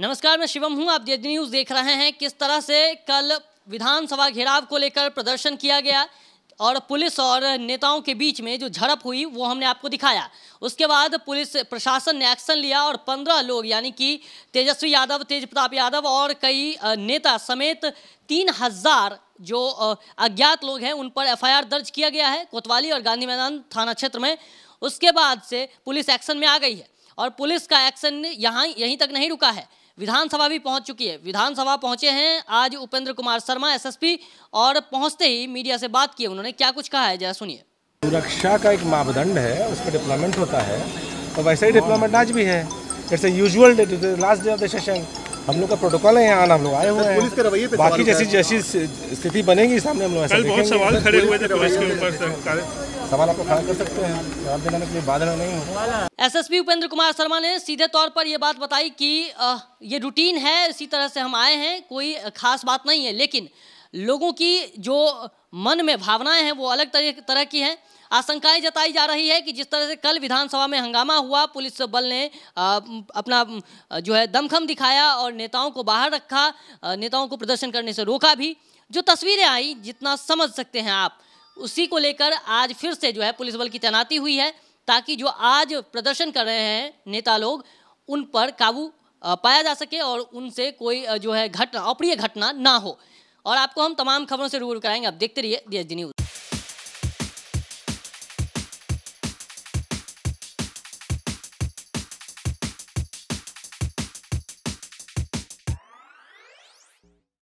नमस्कार मैं शिवम हूं आप जेड न्यूज देख रहे हैं किस तरह से कल विधानसभा घेराव को लेकर प्रदर्शन किया गया और पुलिस और नेताओं के बीच में जो झड़प हुई वो हमने आपको दिखाया उसके बाद पुलिस प्रशासन ने एक्शन लिया और पंद्रह लोग यानी कि तेजस्वी यादव तेज प्रताप यादव और कई नेता समेत तीन हजार जो अज्ञात लोग हैं उन पर एफआईआर दर्ज किया गया है कोतवाली और गांधी मैदान थाना क्षेत्र में उसके बाद से पुलिस एक्शन में आ गई है और पुलिस का एक्शन यहाँ यहीं तक नहीं रुका है विधानसभा भी पहुंच चुकी है विधानसभा पहुंचे हैं आज उपेंद्र कुमार शर्मा एसएसपी और पहुंचते ही मीडिया से बात की उन्होंने क्या कुछ कहा है जरा सुनिए सुरक्षा का एक मापदंड है उस पर डिप्लॉयमेंट होता है तो वैसे ही डिप्लॉयमेंट आज भी है it's a last day of the session हम लोग का प्रोटोकॉल है यहाँ हम लोग आए हुए हैं बाकी जैसी जैसी स्थिति बनेगी सामने हम लोग कल बहुत सवाल खड़े हुए थे पुलिस के ऊपर सवाल आपको खड़ा कर सकते हैं जवाब देने के लिए बाधा नहीं हो एसएसपी उपेंद्र कुमार शर्मा ने सीधे तौर पर यह बात बताई कि ये रूटीन है इसी तरह से हम आए हैं कोई खास बात नहीं है लेकिन लोगों की जो मन में भावनाएं हैं वो अलग तरह तरह की हैं आशंकाएं जताई जा रही है कि जिस तरह से कल विधानसभा में हंगामा हुआ पुलिस बल ने अपना जो है दमखम दिखाया और नेताओं को बाहर रखा नेताओं को प्रदर्शन करने से रोका भी जो तस्वीरें आई जितना समझ सकते हैं आप उसी को लेकर आज फिर से जो है पुलिस बल की तैनाती हुई है ताकि जो आज प्रदर्शन कर रहे हैं नेता लोग उन पर काबू पाया जा सके और उनसे कोई जो है घटना अप्रिय घटना ना हो और आपको हम तमाम खबरों से रूबरू कराएंगे आप देखते रहिए डी एच न्यूज़